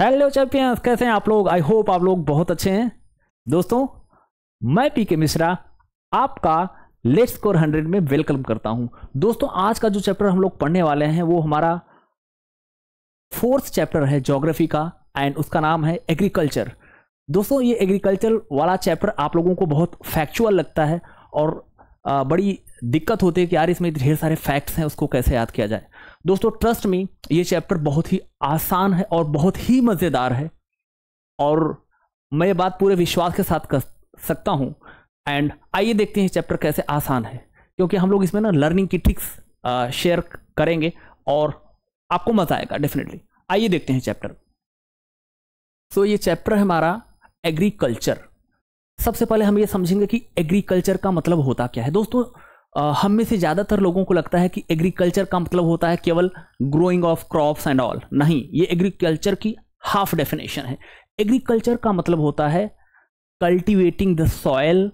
Hello champions कैसे हैं आप लोग आई होप आप लोग बहुत अच्छे हैं दोस्तों मैं पी के मिश्रा आपका लेट स्कोर हंड्रेड में वेलकम करता हूं दोस्तों आज का जो चैप्टर हम लोग पढ़ने वाले हैं वो हमारा फोर्थ चैप्टर है ज्योग्राफी का एंड उसका नाम है एग्रीकल्चर दोस्तों ये एग्रीकल्चर वाला चैप्टर आप लोगों को बहुत फैक्चुअल लगता है और बड़ी दिक्कत होती है कि यार इसमें ढेर सारे फैक्ट्स हैं उसको कैसे याद किया जाए दोस्तों ट्रस्ट में ये चैप्टर बहुत ही आसान है और बहुत ही मज़ेदार है और मैं ये बात पूरे विश्वास के साथ कर सकता हूँ एंड आइए देखते हैं चैप्टर कैसे आसान है क्योंकि हम लोग इसमें ना लर्निंग की ट्रिक्स शेयर करेंगे और आपको मज़ा आएगा डेफिनेटली आइए देखते हैं चैप्टर सो so, ये चैप्टर है हमारा एग्रीकल्चर सबसे पहले हम ये समझेंगे कि एग्रीकल्चर का मतलब होता क्या है दोस्तों हम में से ज़्यादातर लोगों को लगता है कि एग्रीकल्चर का मतलब होता है केवल growing of crops and all नहीं ये एग्रीकल्चर की हाफ डेफिनेशन है एग्रीकल्चर का मतलब होता है cultivating the soil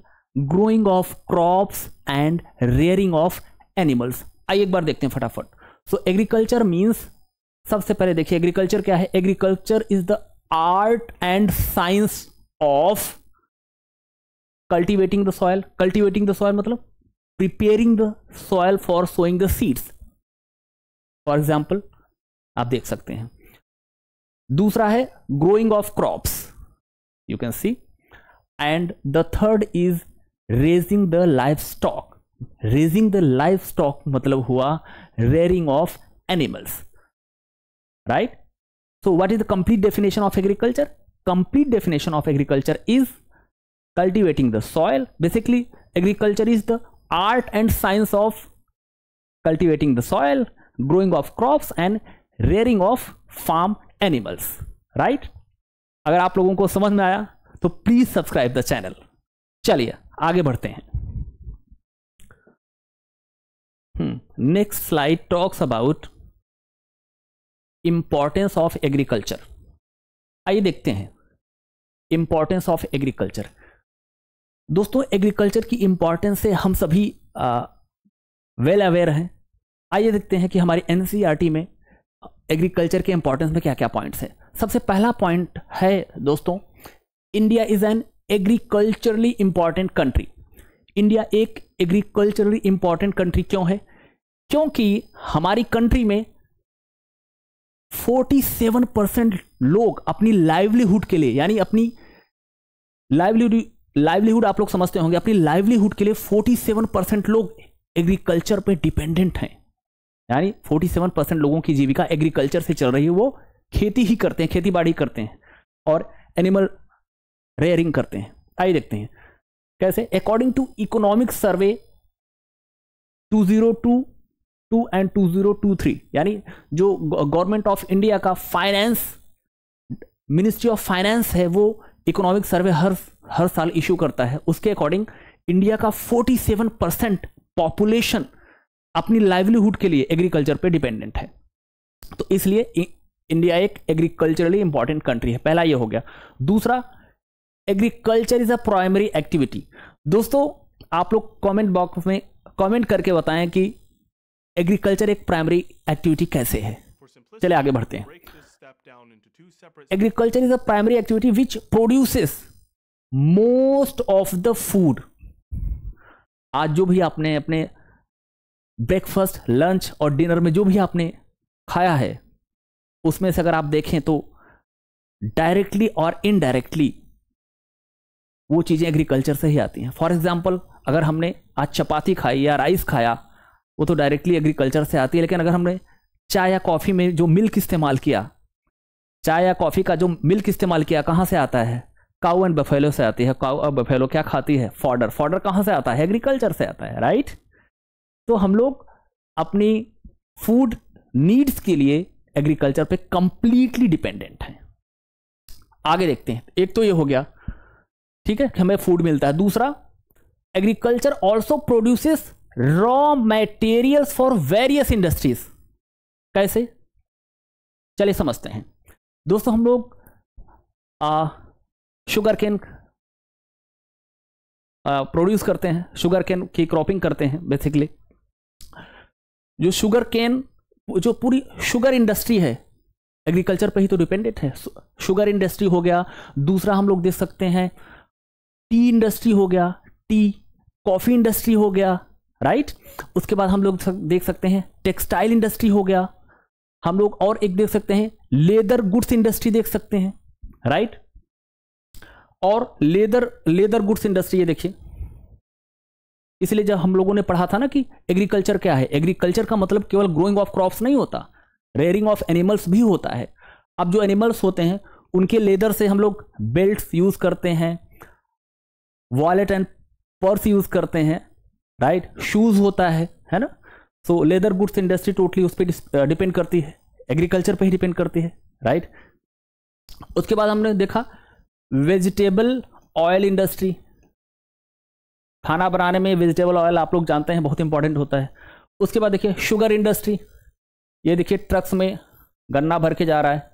growing of crops and rearing of animals आइए एक बार देखते हैं फटाफट सो एग्रीकल्चर मीन्स सबसे पहले देखिए एग्रीकल्चर क्या है agriculture is the art and science of cultivating the soil cultivating the soil मतलब preparing the soil for sowing the seeds for example aap dekh sakte hain dusra growing of crops you can see and the third is raising the livestock raising the livestock matlab rearing of animals right so what is the complete definition of agriculture complete definition of agriculture is cultivating the soil basically agriculture is the art and science of cultivating the soil growing of crops and rearing of farm animals right अगर आप लोगों को समझ में आया तो please subscribe the channel चलिए आगे बढ़ते हैं next slide talks about importance of agriculture आइए देखते हैं इंपॉर्टेंस ऑफ एग्रीकल्चर दोस्तों एग्रीकल्चर की इंपॉर्टेंस से हम सभी वेल अवेयर हैं आइए देखते हैं कि हमारी एन e में एग्रीकल्चर के इंपॉर्टेंस में क्या क्या पॉइंट्स हैं सबसे पहला पॉइंट है दोस्तों India is an agriculturally important country India एक एग्रीकल्चरली इंपॉर्टेंट कंट्री क्यों है क्योंकि हमारी कंट्री में 47 परसेंट लोग अपनी लाइवलीहुड के लिए यानी अपनी लाइवलीहुड लाइवलीहुड आप लोग समझते होंगे अपनी लाइवलीहुड के लिए 47 परसेंट लोग एग्रीकल्चर पे डिपेंडेंट हैं यानी 47 परसेंट लोगों की जीविका एग्रीकल्चर से चल रही है वो खेती ही करते हैं खेती बाड़ी करते हैं और एनिमल रेयरिंग करते हैं आइए देखते हैं कैसे according to economic survey 2022 to and 2023 यानी जो गवर्नमेंट ऑफ इंडिया का फाइनेंस मिनिस्ट्री ऑफ फाइनेंस है वो इकोनॉमिक सर्वे हर हर साल इशू करता है उसके अकॉर्डिंग इंडिया का 47 परसेंट पॉपुलेशन अपनी लाइवलीहुड के लिए एग्रीकल्चर पे डिपेंडेंट है तो इसलिए इंडिया एक एग्रीकल्चरली इंपॉर्टेंट कंट्री है पहला ये हो गया दूसरा agriculture is a primary activity दोस्तों आप लोग कमेंट बॉक्स में कमेंट करके बताएं कि एग्रीकल्चर एक प्राइमरी एक्टिविटी कैसे है चले आगे बढ़ते हैं Agriculture is a primary activity which produces most of the food. आज जो भी आपने अपने ब्रेकफास्ट लंच और डिनर में जो भी आपने खाया है उसमें से अगर आप देखें तो डायरेक्टली और इनडायरेक्टली वो चीज़ें एग्रीकल्चर से ही आती हैं फॉर एग्जाम्पल अगर हमने आज चपाती खाई या राइस खाया वो तो डायरेक्टली एग्रीकल्चर से आती है लेकिन अगर हमने चाय या कॉफ़ी में जो मिल्क इस्तेमाल किया चाय या कॉफ़ी का जो मिल्क इस्तेमाल किया कहाँ से आता है काउ एंड बफेलो से आती है काउ और बफेलो क्या खाती है फॉर्डर फॉर्डर कहाँ से आता है एग्रीकल्चर से आता है राइट तो हम लोग अपनी फूड नीड्स के लिए एग्रीकल्चर पे कंप्लीटली डिपेंडेंट हैं आगे देखते हैं एक तो ये हो गया ठीक है हमें फूड मिलता है दूसरा agriculture also produces raw materials for various industries कैसे चलिए समझते हैं दोस्तों हम लोग शुगर केन प्रोड्यूस करते हैं शुगर केन की क्रॉपिंग करते हैं बेसिकली जो शुगर केन जो पूरी शुगर इंडस्ट्री है एग्रीकल्चर पे ही तो डिपेंडेंट है शुगर इंडस्ट्री हो गया दूसरा हम लोग देख सकते हैं टी इंडस्ट्री हो गया टी कॉफ़ी इंडस्ट्री हो गया राइट उसके बाद हम लोग देख सकते हैं टेक्सटाइल इंडस्ट्री हो गया हम लोग और एक देख सकते हैं लेदर गुड्स इंडस्ट्री देख सकते हैं राइट और लेदर लेदर गुड्स इंडस्ट्री ये देखिए इसलिए जब हम लोगों ने पढ़ा था ना कि एग्रीकल्चर क्या है एग्रीकल्चर का मतलब केवल ग्रोइंग ऑफ क्रॉप्स नहीं होता रेयरिंग ऑफ एनिमल्स भी होता है अब जो एनिमल्स होते हैं उनके लेदर से हम लोग बेल्ट्स यूज़ करते हैं वॉलेट एंड पर्स यूज़ करते हैं राइट शूज़ होता है है ना so leather goods industry totally उस पर डिपेंड करती है एग्रीकल्चर पे ही डिपेंड करती है राइट उसके बाद हमने देखा वेजिटेबल ऑयल इंडस्ट्री खाना बनाने में वेजिटेबल ऑयल आप लोग जानते हैं बहुत इंपॉर्टेंट होता है उसके बाद देखिए शुगर इंडस्ट्री ये देखिए ट्रक्स में गन्ना भर के जा रहा है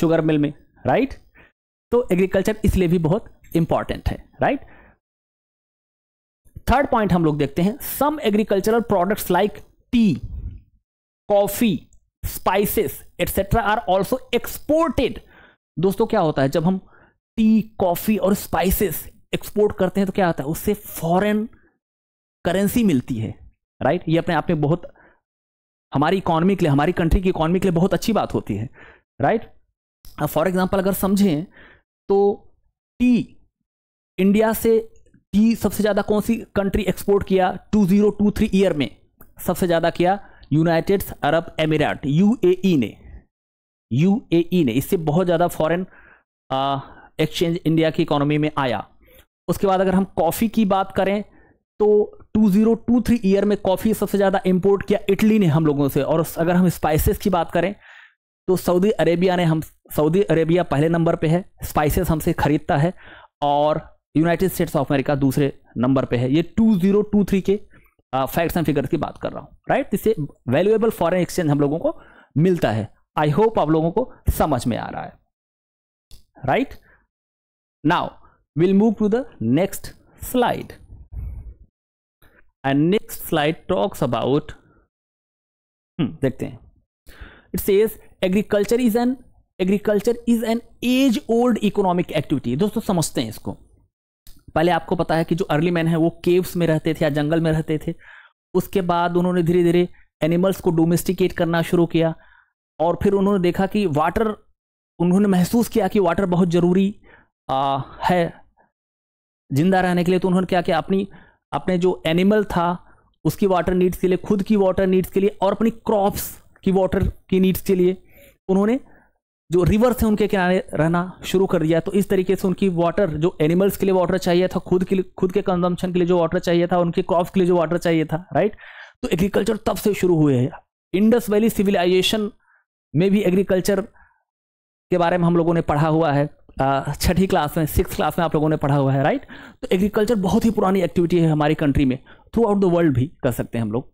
शुगर मिल में राइट तो एग्रीकल्चर इसलिए भी बहुत इंपॉर्टेंट है राइट थर्ड पॉइंट हम लोग देखते हैं some agricultural products like tea coffee spices etcetera are also exported दोस्तों क्या होता है जब हम टी कॉफी और स्पाइसेस एक्सपोर्ट करते हैं तो क्या होता है उससे फॉरेन करेंसी मिलती है राइट ये अपने आप में बहुत हमारी इकोनॉमी के लिए हमारी कंट्री की इकोनॉमी के लिए बहुत अच्छी बात होती है राइट फॉर एग्जाम्पल अगर समझें तो टी इंडिया से कि e सबसे ज़्यादा कौन सी कंट्री एक्सपोर्ट किया 2023 ईयर में सबसे ज़्यादा किया यूनाइटेड अरब एमिरेट यूएई ने यूएई e ने इससे बहुत ज़्यादा फॉरेन एक्सचेंज इंडिया की इकोनॉमी में आया उसके बाद अगर हम कॉफ़ी की बात करें तो 2023 ईयर में कॉफ़ी सबसे ज़्यादा इंपोर्ट किया इटली ने हम लोगों से और अगर हम स्पाइसेस की बात करें तो सऊदी अरेबिया ने हम सऊदी अरेबिया पहले नंबर पे है स्पाइसेस हमसे ख़रीदता है और यूनाइटेड स्टेट्स ऑफ अमेरिका दूसरे नंबर पे है ये 2023 के फैक्ट्स एंड फिगर्स की बात कर रहा हूँ राइट इससे वैल्यूएबल फॉरेन एक्सचेंज हम लोगों को मिलता है आई होप आप लोगों को समझ में आ रहा है right now will move to the next slide and next slide talks about देखते हैं इट से agriculture is an agriculture is an age old economic activity दोस्तों समझते हैं इसको पहले आपको पता है कि जो अर्ली मैन है वो केव्स में रहते थे या जंगल में रहते थे उसके बाद उन्होंने धीरे धीरे एनिमल्स को डोमेस्टिकेट करना शुरू किया और फिर उन्होंने देखा कि वाटर उन्होंने महसूस किया कि वाटर बहुत ज़रूरी है जिंदा रहने के लिए तो उन्होंने क्या किया अपनी अपने जो एनिमल था उसकी वाटर नीड्स के लिए खुद की वाटर नीड्स के लिए और अपनी क्रॉप्स की वाटर की नीड्स के लिए उन्होंने जो रिवर्स है उनके किनारे रहना शुरू कर दिया तो इस तरीके से उनकी वाटर जो एनिमल्स के लिए वाटर चाहिए था खुद के लिए खुद के कंजम्पशन के लिए जो वाटर चाहिए था उनके क्रॉप्स के लिए जो वाटर चाहिए था राइट तो एग्रीकल्चर तब से शुरू हुए है इंडस वैली सिविलाइजेशन में भी एग्रीकल्चर के बारे में हम लोगों ने पढ़ा हुआ है छठी क्लास में सिक्स क्लास में आप लोगों ने पढ़ा हुआ है राइट तो एग्रीकल्चर बहुत ही पुरानी एक्टिविटी है हमारी कंट्री में थ्रू आउट द वर्ल्ड भी कर सकते हैं हम लोग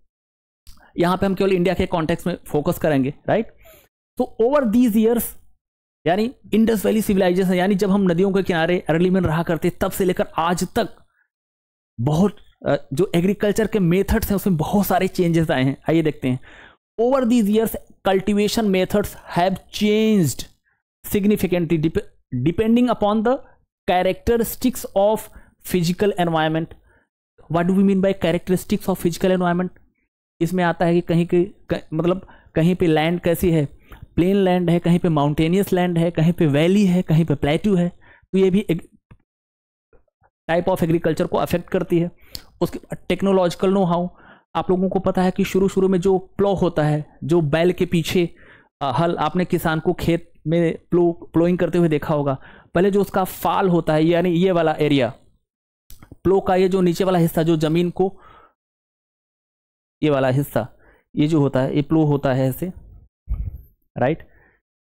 यहाँ पे हम केवल इंडिया के कॉन्टेक्स्ट में फोकस करेंगे राइट तो ओवर दीज ईयर्स यानी इंडस वैली सिविलाइजेशन यानी जब हम नदियों के किनारे अर्ली में रहा करते तब से लेकर आज तक बहुत जो एग्रीकल्चर के मेथड्स हैं उसमें बहुत सारे चेंजेस आए हैं आइए देखते हैं over these years cultivation methods have changed significantly depending upon the characteristics of physical environment what do we mean by characteristics of physical environment इसमें आता है कि कहीं के मतलब कहीं पे लैंड कैसी है प्लेन लैंड है कहीं पे माउंटेनियस लैंड है कहीं पे वैली है कहीं पे प्लेट्यू है तो ये भी एक टाइप ऑफ एग्रीकल्चर को अफेक्ट करती है उसके बाद टेक्नोलॉजिकल नो हाउ आप लोगों को पता है कि शुरू शुरू में जो प्लो होता है जो बैल के पीछे हल आपने किसान को खेत में प्लो प्लोइंग करते हुए देखा होगा पहले जो उसका फाल होता है यानी ये वाला एरिया प्लो का ये जो नीचे वाला हिस्सा जो ज़मीन को ये वाला हिस्सा ये जो होता है ये प्लो होता है ऐसे राइट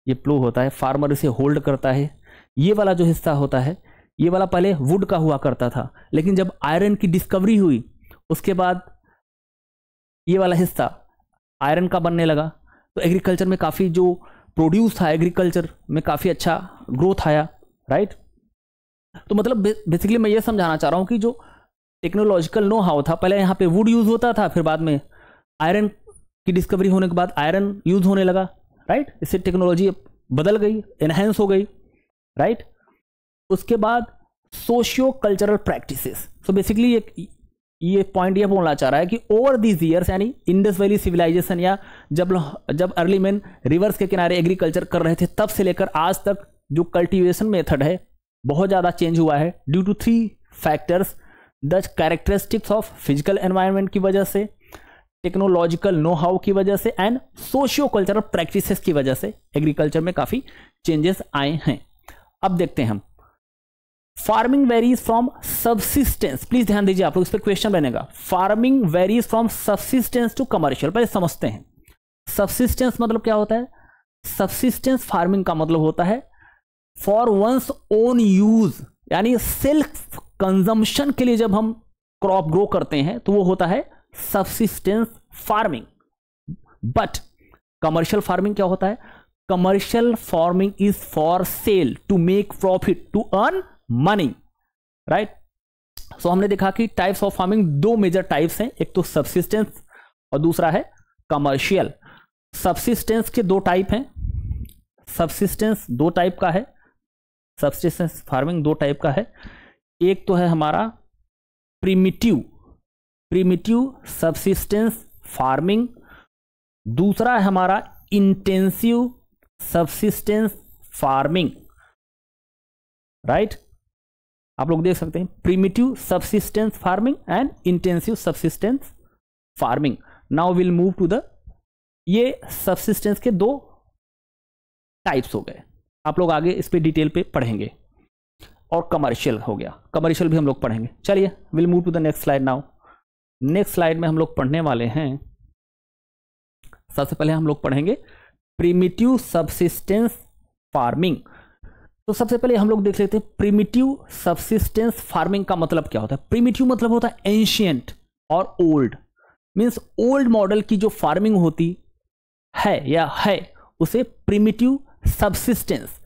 ये प्लो होता है फार्मर इसे होल्ड करता है ये वाला जो हिस्सा होता है ये वाला पहले वुड का हुआ करता था लेकिन जब आयरन की डिस्कवरी हुई उसके बाद ये वाला हिस्सा आयरन का बनने लगा तो एग्रीकल्चर में काफ़ी जो प्रोड्यूस था एग्रीकल्चर में काफ़ी अच्छा ग्रोथ आया राइट तो मतलब बेसिकली मैं ये समझाना चाह रहा हूँ कि जो टेक्नोलॉजिकल नो हाउ था पहले यहाँ पे वुड यूज़ होता था फिर बाद में आयरन की डिस्कवरी होने के बाद आयरन यूज़ होने लगा राइट इससे टेक्नोलॉजी बदल गई एनहेंस हो गई राइट उसके बाद socio cultural practices so basically एक ये पॉइंट ये बोलना चाह रहा है कि ओवर दीज ईयर्स यानी इंडस वैली सिविलाइजेशन या जब जब अर्ली मैन रिवर्स के किनारे एग्रीकल्चर कर रहे थे तब से लेकर आज तक जो कल्टीवेशन मेथड है बहुत ज़्यादा चेंज हुआ है due to three factors the characteristics of physical environment की वजह से टेक्नोलॉजिकल नो हाउ की वजह से एंड सोशियो कल्चरल प्रैक्टिसेस की वजह से एग्रीकल्चर में काफ़ी चेंजेस आए हैं अब देखते हैं हम farming varies from subsistence please ध्यान दीजिए आप लोग इस पर क्वेश्चन बनेगा farming varies from subsistence to commercial पहले समझते हैं सबसिस्टेंस मतलब क्या होता है सबसिस्टेंस फार्मिंग का मतलब होता है फॉर वंस ओन यूज यानी सेल्फ कंजम्पशन के लिए जब हम क्रॉप ग्रो करते हैं तो वो होता है subsistence farming but commercial farming क्या होता है commercial farming is for sale to make profit to earn money right so हमने देखा कि टाइप्स ऑफ फार्मिंग दो मेजर टाइप्स हैं एक तो सबसिस्टेंस और दूसरा है कमर्शियल सबसिस्टेंस के दो टाइप हैं सबसिस्टेंस दो टाइप का है सबसिस्टेंस फार्मिंग दो टाइप का है एक तो है हमारा प्रिमिटिव प्रीमिटिव सबसिस्टेंस फार्मिंग दूसरा है हमारा इंटेंसिव सबसिस्टेंस फार्मिंग राइट आप लोग देख सकते हैं primitive subsistence farming and intensive subsistence farming now will move to the ये सबसिस्टेंस के दो टाइप्स हो गए आप लोग आगे इस पर डिटेल पे पढ़ेंगे और कमर्शियल हो गया कमर्शियल भी हम लोग पढ़ेंगे चलिए will move to the next slide now next slide में हम लोग पढ़ने वाले हैं सबसे पहले हम लोग पढ़ेंगे प्रीमिटिव सबसिस्टेंस फार्मिंग तो सबसे पहले हम लोग देख लेते हैं प्रीमिटिव सबसिस्टेंस फार्मिंग का मतलब क्या होता है प्रीमिटिव मतलब होता है एंशियंट और ओल्ड मीन्स ओल्ड मॉडल की जो फार्मिंग होती है या है उसे प्रीमिटिव सबसिस्टेंस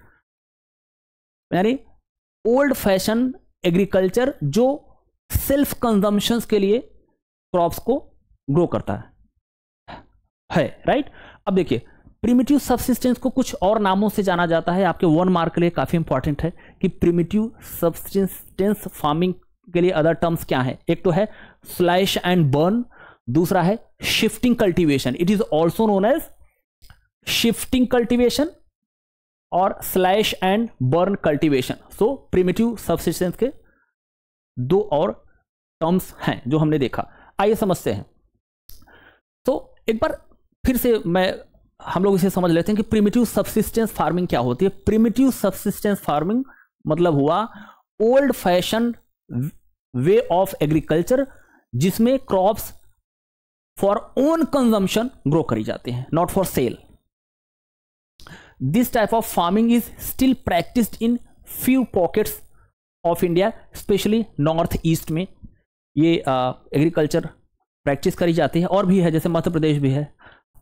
यानी ओल्ड फैशन एग्रीकल्चर जो सेल्फ कंजम्पशंस के लिए क्रॉप्स को ग्रो करता है है राइट अब देखिए प्रिमिटिव सब्सिस्टेंस को कुछ और नामों से जाना जाता है आपके वन मार्क के लिए काफ़ी इंपॉर्टेंट है कि प्रिमिटिव सब्सिस्टेंस फार्मिंग के लिए अदर टर्म्स क्या है एक तो है स्लैश एंड बर्न दूसरा है shifting cultivation it is also known as shifting cultivation और slash and burn cultivation so primitive subsistence के दो और टर्म्स हैं जो हमने देखा आइए समझते हैं तो एक बार फिर से मैं हम लोग इसे समझ लेते हैं कि प्रिमिटिव सब्सिस्टेंस फार्मिंग क्या होती है प्रिमिटिव सब्सिस्टेंस फार्मिंग मतलब हुआ old fashion way of agriculture जिसमें crops for own consumption grow करी जाती हैं not for sale this type of farming is still practised in few pockets of India specially north east में ये agriculture practice करी जाती है और भी है जैसे मध्य प्रदेश भी है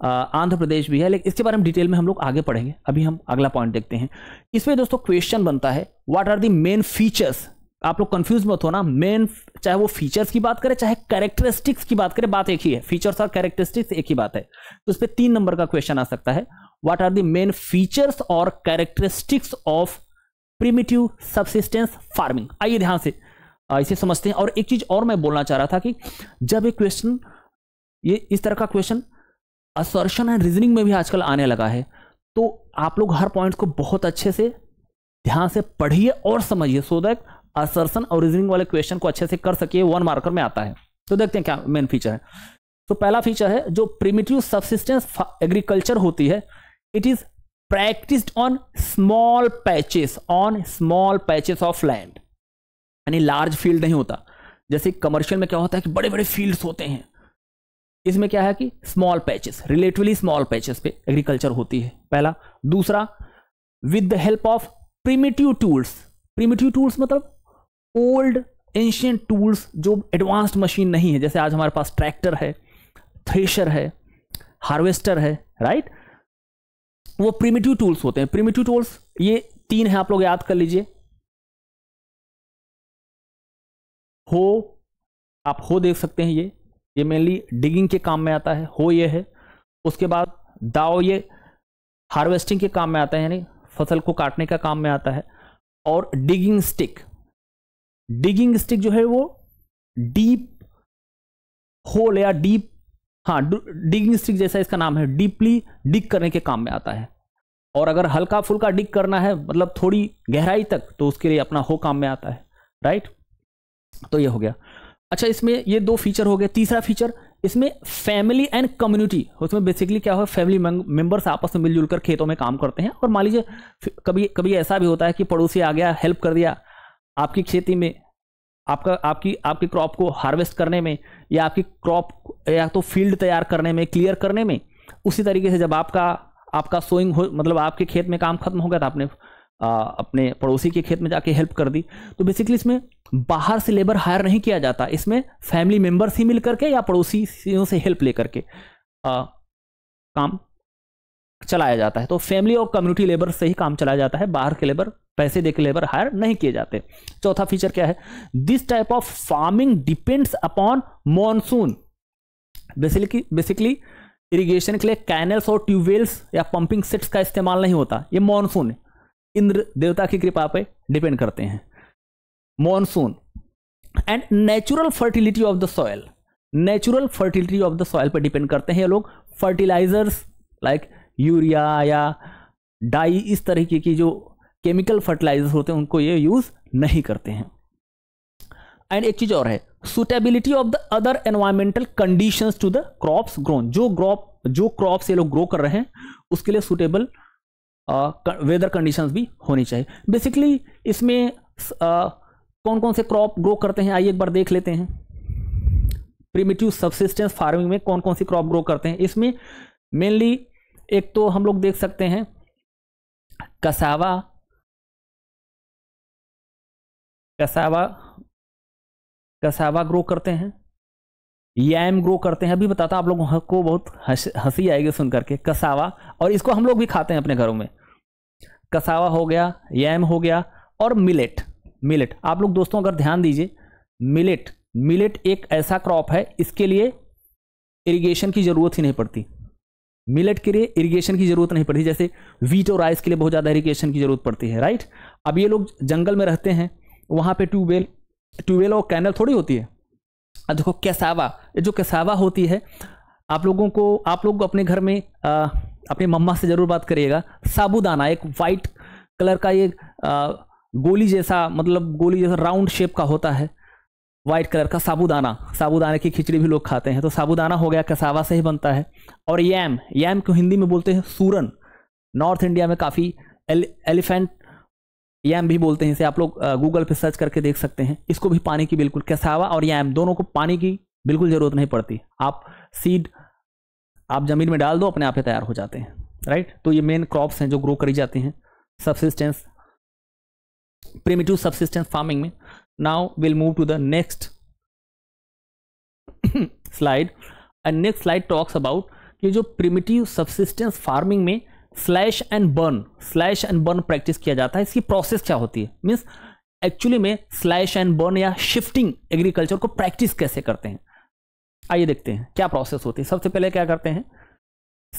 आंध्र प्रदेश भी है लेकिन इसके बारे में डिटेल में हम लोग आगे पढ़ेंगे अभी हम अगला पॉइंट देखते हैं इसमें दोस्तों क्वेश्चन बनता है what are the main features आप लोग कंफ्यूज मत होना मेन चाहे वो फीचर्स की बात करें चाहे कैरेक्टरिस्टिक्स की बात करें बात एक ही है फीचर्स और कैरेक्टरिस्टिक्स एक ही बात है तो उस पर तीन नंबर का क्वेश्चन आ सकता है what are the main features और characteristics of primitive subsistence farming आइए ध्यान से इसे समझते हैं और एक चीज़ और मैं बोलना चाह रहा था कि जब एक क्वेश्चन ये इस तरह का क्वेश्चन असर्शन एंड रीजनिंग में भी आजकल आने लगा है तो आप लोग हर पॉइंट को बहुत अच्छे से ध्यान से पढ़िए और समझिए सो दैट असर्शन और रीजनिंग वाले क्वेश्चन को अच्छे से कर सकिए वन मार्कर में आता है तो देखते हैं क्या मेन फीचर है तो पहला फीचर है जो प्रिमिटिव सबसिस्टेंस एग्रीकल्चर होती है it is practised on small patches on small patches of land यानी लार्ज फील्ड नहीं होता जैसे कमर्शियल में क्या होता है कि बड़े बड़े फील्ड्स होते हैं इसमें क्या है कि small patches relatively small patches पे एग्रीकल्चर होती है पहला दूसरा with the help of primitive tools primitive tools मतलब ओल्ड एंशियंट टूल्स जो एडवांस्ड मशीन नहीं है जैसे आज हमारे पास ट्रैक्टर है थ्रेशर है हार्वेस्टर है राइट वो प्रिमिटिव टूल्स होते हैं प्रिमिटिव टूल्स ये तीन है आप लोग याद कर लीजिए हो आप हो देख सकते हैं ये ये मेनली डिगिंग के काम में आता है हो ये है उसके बाद दाव ये हार्वेस्टिंग के काम में आता है यानी फसल को काटने का काम में आता है और डिगिंग स्टिक डिगिंग स्टिक जो है वो डीप होल या डीप हाँ डिगिंग स्टिक जैसा इसका नाम है डीपली डिग करने के काम में आता है और अगर हल्का फुल्का डिग करना है मतलब थोड़ी गहराई तक तो उसके लिए अपना हो काम में आता है राइट तो ये हो गया अच्छा इसमें ये दो फीचर हो गए तीसरा फीचर इसमें फैमिली एंड कम्युनिटी उसमें बेसिकली क्या हो फैमिली मेंबर्स आपस में मिलजुल कर खेतों में काम करते हैं और मान लीजिए कभी कभी ऐसा भी होता है कि पड़ोसी आ गया हेल्प कर दिया आपकी खेती में आपका आपकी आपकी क्रॉप को हार्वेस्ट करने में या आपकी क्रॉप या तो फील्ड तैयार करने में क्लियर करने में उसी तरीके से जब आपका आपका सोइंग हो मतलब आपके खेत में काम खत्म हो गया था आपने अपने पड़ोसी के खेत में जाके हेल्प कर दी तो बेसिकली इसमें बाहर से लेबर हायर नहीं किया जाता इसमें फैमिली मेंबर्स ही मिल करके या पड़ोसियों से हेल्प ले करके आ, काम चलाया जाता है तो फैमिली और कम्युनिटी लेबर से ही काम चलाया जाता है बाहर के लेबर पैसे दे के लेबर हायर नहीं किए जाते चौथा फीचर क्या है this type of farming depends upon monsoon basically basically irrigation के लिए कैनल्स और ट्यूबवेल्स या पंपिंग सेट्स का इस्तेमाल नहीं होता ये मॉनसून है इंद्र देवता की कृपा पे डिपेंड करते हैं monsoon and natural fertility of the soil natural fertility of the soil पर डिपेंड करते हैं ये लोग फर्टिलाइजर्स लाइक यूरिया या डाई इस तरीके की जो केमिकल फर्टिलाइजर्स होते हैं उनको ये यूज़ नहीं करते हैं एंड एक चीज़ और है suitability of the other environmental conditions to the crops grown जो क्रॉप जो क्रॉप्स ये लोग ग्रो कर रहे हैं उसके लिए सुटेबल वेदर कंडीशंस भी होनी चाहिए बेसिकली इसमें कौन कौन से क्रॉप ग्रो करते हैं आइए एक बार देख लेते हैं प्रीमेटिव सबसिस्टेंस फार्मिंग में कौन कौन सी क्रॉप ग्रो करते हैं इसमें मेनली एक तो हम लोग देख सकते हैं कसावा कसावा कसावा ग्रो करते हैं यैम ग्रो करते हैं अभी बताता आप लोगों को बहुत हंसी आएगी सुन करके कसावा और इसको हम लोग भी खाते हैं अपने घरों में कसावा हो गया यैम हो गया और मिलेट मिलेट आप लोग दोस्तों अगर ध्यान दीजिए मिलेट मिलेट एक ऐसा क्रॉप है इसके लिए इरिगेशन की ज़रूरत ही नहीं पड़ती मिलेट के लिए इरिगेशन की ज़रूरत नहीं पड़ती जैसे वीट और राइस के लिए बहुत ज़्यादा इरिगेशन की ज़रूरत पड़ती है राइट अब ये लोग जंगल में रहते हैं वहाँ पे ट्यूबवेल ट्यूबवेल और कैनल थोड़ी होती है देखो कैसावा जो कैसावा होती है आप लोगों को आप लोग अपने घर में आ, अपने मम्मा से ज़रूर बात करिएगा साबुदाना एक वाइट कलर का ये आ, गोली जैसा मतलब गोली जैसा राउंड शेप का होता है वाइट कलर का साबुदाना साबुदाने की खिचड़ी भी लोग खाते हैं तो साबुदाना हो गया कसावा से ही बनता है और यैम यैम को हिंदी में बोलते हैं सूरन नॉर्थ इंडिया में काफ़ी एल, एलिफेंट यम भी बोलते हैं इसे आप लोग गूगल पे सर्च करके देख सकते हैं इसको भी पानी की बिल्कुल कैसावा और यम दोनों को पानी की बिल्कुल ज़रूरत नहीं पड़ती आप सीड आप ज़मीन में डाल दो अपने आप ही तैयार हो जाते हैं राइट तो ये मेन क्रॉप्स हैं जो ग्रो करी जाती हैं सबसिस्टेंस प्रिमिटिव सबसिस्टेंस फार्मिंग में now will move to the next slide and next slide talks about कि जो प्रिमिटिव सबसिस्टेंस फार्मिंग में slash and burn slash and burn practice किया जाता है इसकी प्रोसेस क्या होती है मीन्स एक्चुअली में स्लैश एंड बर्न या शिफ्टिंग एग्रीकल्चर को प्रैक्टिस कैसे करते हैं आइए देखते हैं क्या प्रोसेस होती है सबसे पहले क्या करते हैं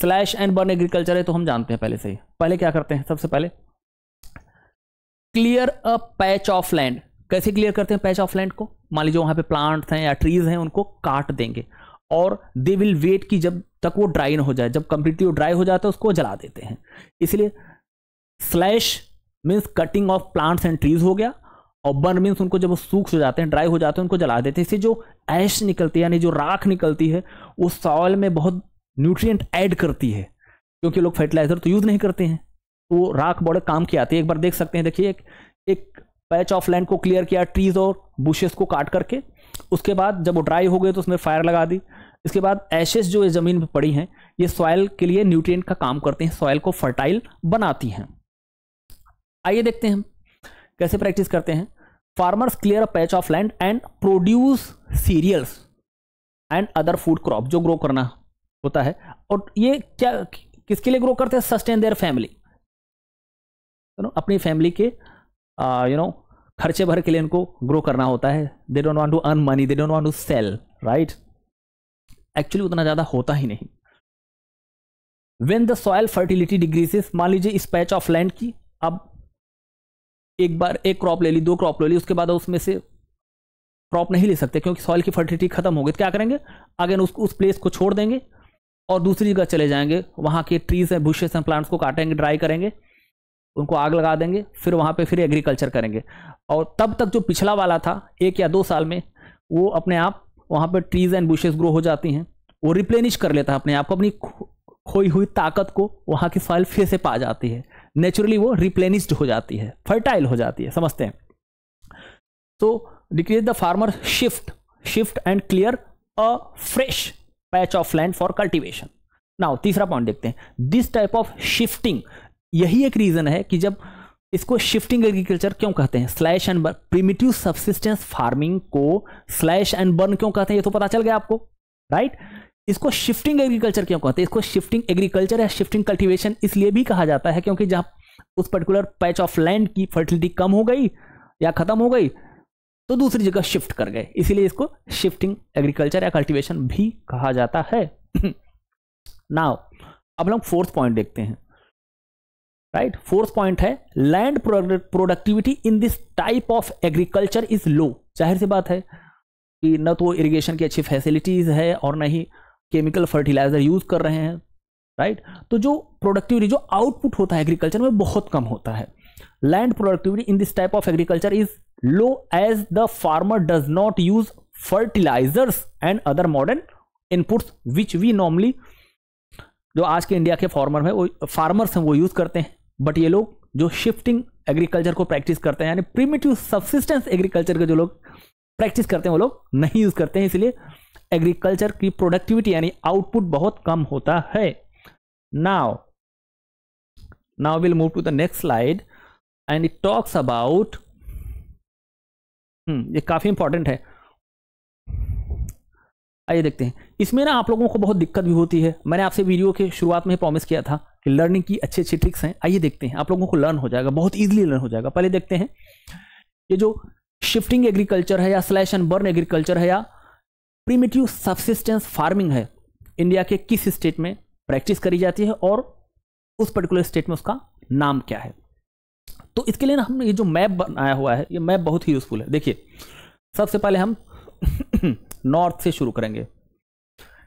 स्लैश एंड बर्न एग्रीकल्चर है तो हम जानते हैं पहले से ही पहले क्या करते हैं सबसे पहले clear a patch of land कैसे क्लियर करते हैं पैच ऑफ लैंड को मान लीजिए वहां पे प्लांट्स हैं या ट्रीज हैं उनको काट देंगे और दे विल वेट कि जब तक वो ड्राई ना हो जाए जब कम्प्लीटली वो ड्राई हो जाता है उसको जला देते हैं इसलिए slash means cutting off plants and trees हो गया और बर्न मीन्स उनको जब वो सूख हो जाते हैं ड्राई हो जाते हैं उनको जला देते हैं इससे जो ऐश निकलती है यानी जो राख निकलती है वो सॉयल में बहुत न्यूट्रिएंट ऐड करती है क्योंकि लोग फर्टिलाइजर तो यूज़ नहीं करते हैं तो राख बड़े काम की आती है एक बार देख सकते हैं देखिए एक एक पैच ऑफ लैंड को क्लियर किया ट्रीज और बुशेस को काट करके उसके बाद जब वो ड्राई हो गए तो उसमें फायर लगा दी इसके बाद एशेस जो ज़मीन पर पड़ी हैं ये सॉयल के लिए न्यूट्रिएंट का काम करते हैं सॉयल को फर्टाइल बनाती हैं आइए देखते हैं कैसे प्रैक्टिस करते हैं farmers clear a patch of land and produce cereals and other food crop जो ग्रो करना होता है और ये क्या किसके लिए ग्रो करते हैं sustain their family you know अपनी फैमिली के यू नो खर्चे भर के लिए इनको ग्रो करना होता है they don't want to earn money they don't want to sell right actually उतना ज़्यादा होता ही नहीं when the soil fertility decreases मान लीजिए इस पैच ऑफ लैंड की अब एक बार एक क्रॉप ले ली दो क्रॉप ले ली उसके बाद उसमें से क्रॉप नहीं ले सकते क्योंकि सॉइल की फर्टिलिटी खत्म हो गई तो क्या करेंगे अगेन उस उस प्लेस को छोड़ देंगे और दूसरी जगह चले जाएंगे वहाँ के ट्रीज एंड बुशेस हैं प्लांट्स को काटेंगे ड्राई करेंगे उनको आग लगा देंगे फिर वहाँ पे फिर एग्रीकल्चर करेंगे और तब तक जो पिछला वाला था एक या दो साल में वो अपने आप वहाँ पर ट्रीज एंड बुशेज ग्रो हो जाती हैं वो रिप्लेनिश कर लेता है अपने आप को अपनी खोई हुई ताकत को वहाँ की सॉइल फिर से पा जाती है नेचुरली वो रिप्लेनिस्ड हो जाती है फर्टाइल हो जाती है समझते हैं तो decrease the farmer shift shift and clear a fresh patch of land for cultivation now तीसरा पॉइंट देखते हैं दिस टाइप ऑफ शिफ्टिंग यही एक रीज़न है कि जब इसको शिफ्टिंग एग्रीकल्चर क्यों कहते हैं slash and burn primitive subsistence farming को स्लैश एंड बर्न क्यों कहते हैं ये तो पता चल गया आपको राइट इसको शिफ्टिंग एग्रीकल्चर क्यों कहते हैं इसको शिफ्टिंग एग्रीकल्चर या शिफ्टिंग कल्टिवेशन इसलिए भी कहा जाता है क्योंकि जहां उस पर्टिकुलर पैच ऑफ लैंड की फर्टिलिटी कम हो गई या खत्म हो गई तो दूसरी जगह शिफ्ट कर गए इसीलिए इसको शिफ्टिंग एग्रीकल्चर या कल्टिवेशन भी कहा जाता है नाउ अब हम फोर्थ पॉइंट देखते हैं राइट फोर्थ पॉइंट है land productivity in this type of agriculture is low जाहिर सी बात है कि न तो इरिगेशन की अच्छी फैसिलिटीज़ है और न ही केमिकल फर्टिलाइजर यूज़ कर रहे हैं राइट right? तो जो प्रोडक्टिविटी जो आउटपुट होता है एग्रीकल्चर में बहुत कम होता है land productivity in this type of agriculture is low as the farmer does not use fertilisers and other modern inputs which we normally जो आज के इंडिया के फार्मर हैं वो फार्मर्स हैं वो यूज़ करते हैं बट ये लोग जो शिफ्टिंग एग्रीकल्चर को प्रैक्टिस करते हैं यानी प्रीमेटिव सब्सिस्टेंस एग्रीकल्चर के जो लोग प्रैक्टिस करते हैं वो लोग नहीं यूज़ करते हैं इसलिए एग्रीकल्चर की प्रोडक्टिविटी यानी आउटपुट बहुत कम होता है now now will move to the next slide and it talks about ये काफ़ी इंपॉर्टेंट है आइए देखते हैं इसमें ना आप लोगों को बहुत दिक्कत भी होती है मैंने आपसे वीडियो के शुरुआत में प्रॉमिस किया था कि लर्निंग की अच्छी अच्छी ट्रिक्स हैं आइए देखते हैं आप लोगों को लर्न हो जाएगा बहुत ईजिली लर्न हो जाएगा पहले देखते हैं ये जो शिफ्टिंग एग्रीकल्चर है या स्लैश एंड बर्न एग्रीकल्चर है या प्रीमेटिव सबसिस्टेंस फार्मिंग है इंडिया के किस स्टेट में प्रैक्टिस करी जाती है और उस पर्टिकुलर स्टेट में उसका नाम क्या है तो इसके लिए ना हमने ये जो मैप बनाया हुआ है ये मैप बहुत ही यूजफुल है देखिए सबसे पहले हम नॉर्थ से शुरू करेंगे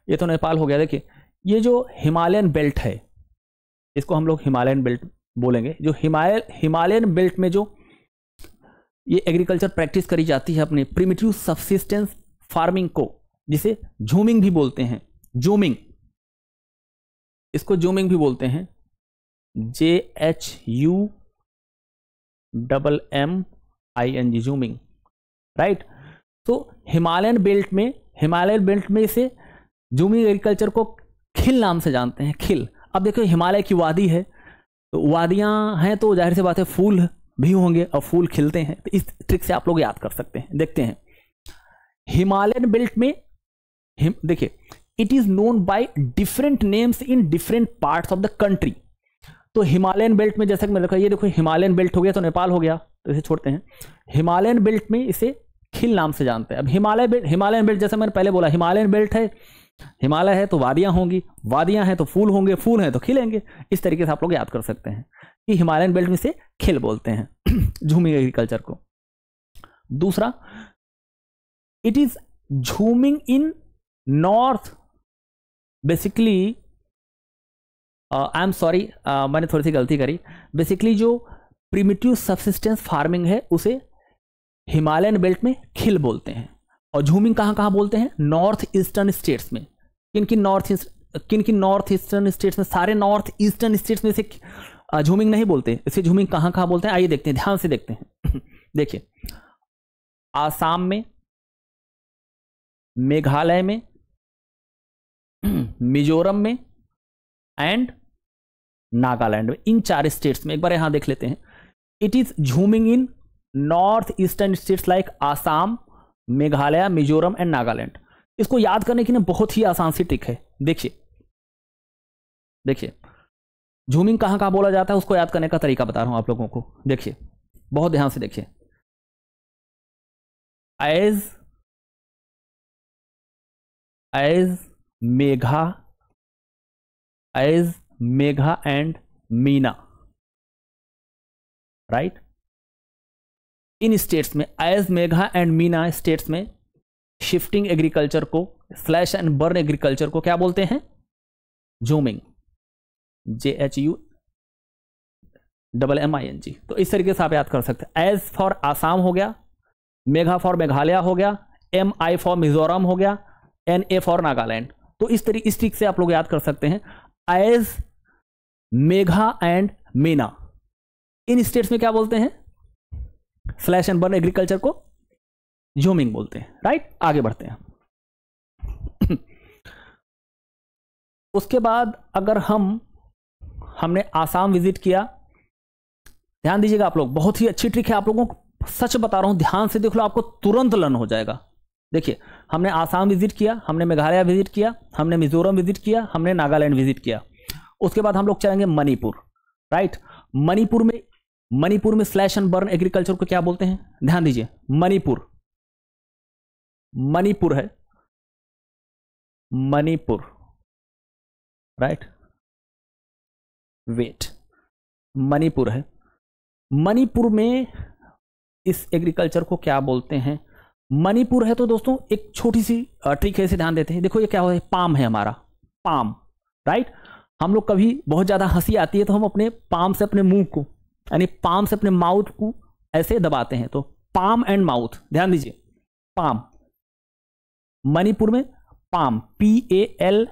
ये तो नेपाल हो गया देखिए ये जो हिमालयन बेल्ट है इसको हम लोग हिमालयन बेल्ट बोलेंगे जो हिमालय हिमालयन बेल्ट में जो ये एग्रीकल्चर प्रैक्टिस करी जाती है अपने प्रिमिटिव सब्सिस्टेंस फार्मिंग को जिसे झूमिंग भी बोलते हैं जूमिंग इसको जूमिंग भी बोलते हैं J H U double M I N G jhuming right तो हिमालयन बेल्ट में हिमालयन बेल्ट में इसे जूमिंग एग्रीकल्चर को खिल नाम से जानते हैं खिल अब देखो हिमालय की वादी है तो वादियाँ हैं तो जाहिर सी बात है फूल भी होंगे और फूल खिलते हैं इस ट्रिक से आप लोग याद कर सकते हैं देखते हैं हिमालयन बेल्ट में हिम देखिए it is known by different names in different parts of the country तो हिमालयन बेल्ट में जैसा कि मैंने देखा ये देखो हिमालयन बेल्ट हो गया तो नेपाल हो गया तो इसे छोड़ते हैं हिमालयन बेल्ट में इसे खिल नाम से जानते हैं अब हिमालय बेल्ट हिमालयन बेल्ट जैसे मैंने पहले बोला हिमालयन बेल्ट है हिमालय है तो वादियां होंगी वादियां हैं तो फूल होंगे फूल हैं तो खिलेंगे इस तरीके से आप लोग याद कर सकते हैं कि हिमालयन बेल्ट में से खिल बोलते हैं झूमिंग एग्रीकल्चर को दूसरा it is jhuming in north basically I'm sorry मैंने थोड़ी सी गलती करी बेसिकली जो प्रिमिटिव सब्सिस्टेंस फार्मिंग है उसे हिमालयन बेल्ट में खिल बोलते हैं और झूमिंग कहाँ कहाँ बोलते हैं नॉर्थ ईस्टर्न स्टेट्स में किन किन नॉर्थ किन किन नॉर्थ ईस्टर्न स्टेट्स में सारे नॉर्थ ईस्टर्न स्टेट्स में से झूमिंग नहीं बोलते इसे झूमिंग कहाँ कहाँ बोलते हैं आइए देखते हैं ध्यान से देखते हैं देखिए आसाम में मेघालय में मिजोरम में एंड नागालैंड में इन चार स्टेट्स में एक बार यहां देख लेते हैं it is jhuming in north eastern states like Assam Meghalaya Mizoram and Nagaland इसको याद करने के लिए बहुत ही आसान सी ट्रिक है देखिए देखिए झूमिंग कहां कहां बोला जाता है उसको याद करने का तरीका बता रहा हूं आप लोगों को देखिए बहुत ध्यान से देखिए as as Megha as Megha and Meena right in states में as Megha and Meena states में शिफ्टिंग एग्रीकल्चर को फ्लैश एंड बर्न एग्रीकल्चर को क्या बोलते हैं jhuming J H U double M I N G तो इस तरीके से आप याद कर सकते हैं एज फॉर आसाम हो गया मेघा फॉर मेघालय हो गया एम आई फॉर मिजोरम हो गया एन ए फॉर नागालैंड तो इस तरीके इस तरीके से आप लोग याद कर सकते हैं as Megha and Meena in states में क्या बोलते हैं फ्लैश एंड बर्न एग्रीकल्चर को जूमिंग बोलते हैं राइट आगे बढ़ते हैं उसके बाद अगर हम हमने आसाम विजिट किया ध्यान दीजिएगा आप लोग बहुत ही अच्छी ट्रिक है आप लोगों को सच बता रहा हूं ध्यान से देख लो आपको तुरंत लर्न हो जाएगा देखिए हमने आसाम विजिट किया हमने मेघालय विजिट किया हमने मिजोरम विजिट किया हमने नागालैंड विजिट किया उसके बाद हम लोग चलेंगे मणिपुर राइट मणिपुर में मणिपुर में स्लैश एंड बर्न एग्रीकल्चर को क्या बोलते हैं ध्यान दीजिए मणिपुर मणिपुर है मणिपुर राइट वेट मणिपुर है मणिपुर में इस एग्रीकल्चर को क्या बोलते हैं मणिपुर है तो दोस्तों एक छोटी सी ट्रिक है इसे ध्यान देते हैं देखो ये क्या हो है पाम है हमारा पाम राइट हम लोग कभी बहुत ज़्यादा हंसी आती है तो हम अपने पाम से अपने मुंह को यानी पाम से अपने माउथ को ऐसे दबाते हैं तो पाम एंड माउथ ध्यान दीजिए पाम मणिपुर में palm P A L